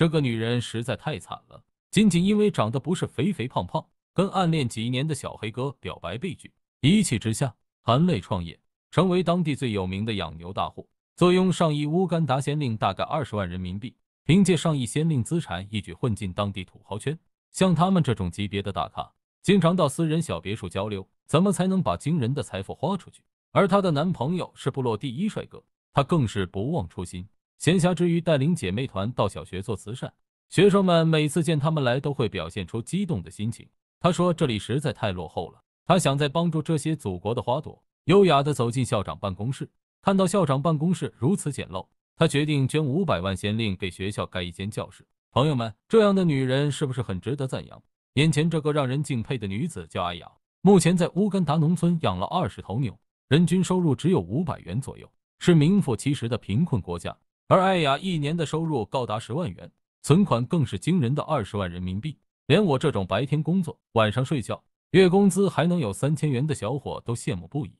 这个女人实在太惨了，仅仅因为长得不是肥肥胖胖，跟暗恋几年的小黑哥表白被拒，一气之下含泪创业，成为当地最有名的养牛大户，坐拥上亿乌干达先令，大概二十万人民币。凭借上亿先令资产，一举混进当地土豪圈。像他们这种级别的大咖，经常到私人小别墅交流，怎么才能把惊人的财富花出去？而她的男朋友是部落第一帅哥，她更是不忘初心。闲暇之余，带领姐妹团到小学做慈善。学生们每次见他们来，都会表现出激动的心情。他说：“这里实在太落后了，他想再帮助这些祖国的花朵。”优雅地走进校长办公室，看到校长办公室如此简陋，他决定捐五百万先令给学校盖一间教室。朋友们，这样的女人是不是很值得赞扬？眼前这个让人敬佩的女子叫阿雅，目前在乌干达农村养了二十头牛，人均收入只有五百元左右，是名副其实的贫困国家。而艾雅一年的收入高达十万元，存款更是惊人的二十万人民币，连我这种白天工作晚上睡觉，月工资还能有三千元的小伙都羡慕不已。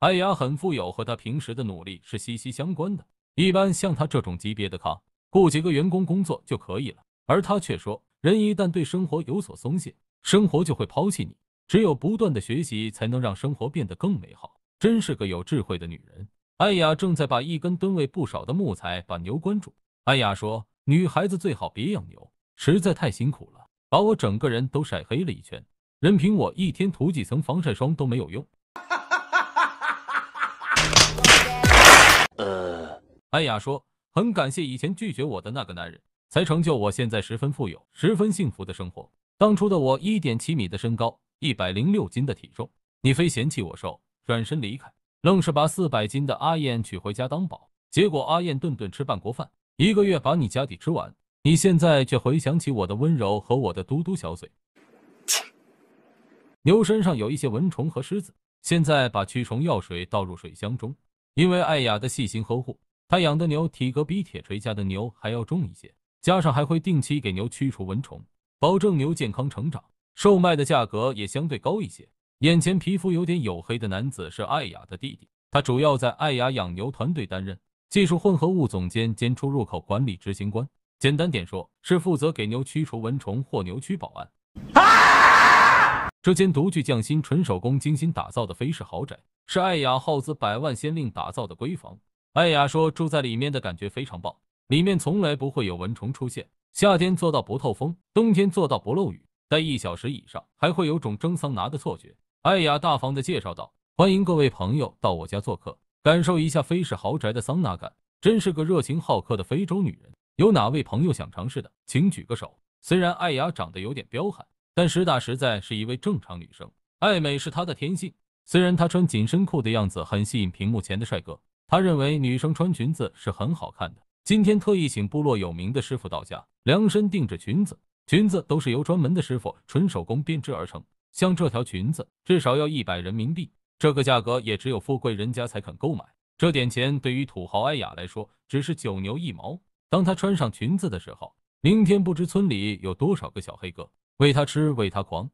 艾雅很富有，和她平时的努力是息息相关的。一般像她这种级别的咖，雇几个员工工作就可以了。而她却说，人一旦对生活有所松懈，生活就会抛弃你。只有不断的学习，才能让生活变得更美好。真是个有智慧的女人。艾雅正在把一根吨位不少的木材把牛关住。艾雅说：“女孩子最好别养牛，实在太辛苦了，把我整个人都晒黑了一圈，任凭我一天涂几层防晒霜都没有用。”呃，艾雅说：“很感谢以前拒绝我的那个男人，才成就我现在十分富有、十分幸福的生活。当初的我，一点七米的身高，一百零六斤的体重，你非嫌弃我瘦，转身离开。”愣是把四百斤的阿燕娶回家当宝，结果阿燕顿顿吃半锅饭，一个月把你家底吃完。你现在却回想起我的温柔和我的嘟嘟小嘴。切！牛身上有一些蚊虫和虱子，现在把驱虫药水倒入水箱中。因为艾雅的细心呵护，她养的牛体格比铁锤家的牛还要重一些，加上还会定期给牛驱除蚊虫，保证牛健康成长，售卖的价格也相对高一些。眼前皮肤有点黝黑的男子是艾雅的弟弟，他主要在艾雅养牛团队担任技术混合物总监兼出入口管理执行官。简单点说，是负责给牛驱除蚊虫或牛区保安。这间独具匠心、纯手工精心打造的飞式豪宅，是艾雅耗资百万先令打造的闺房。艾雅说，住在里面的感觉非常棒，里面从来不会有蚊虫出现，夏天做到不透风，冬天做到不漏雨，待一小时以上还会有种蒸桑拿的错觉。艾雅大方地介绍道：“欢迎各位朋友到我家做客，感受一下菲氏豪宅的桑拿感。真是个热情好客的非洲女人。有哪位朋友想尝试的，请举个手。”虽然艾雅长得有点彪悍，但实打实在是一位正常女生。爱美是她的天性。虽然她穿紧身裤的样子很吸引屏幕前的帅哥，她认为女生穿裙子是很好看的。今天特意请部落有名的师傅到家量身定制裙子，裙子都是由专门的师傅纯手工编织而成。像这条裙子，至少要一百人民币，这个价格也只有富贵人家才肯购买。这点钱对于土豪艾雅来说，只是九牛一毛。当她穿上裙子的时候，明天不知村里有多少个小黑哥喂她吃，喂她狂。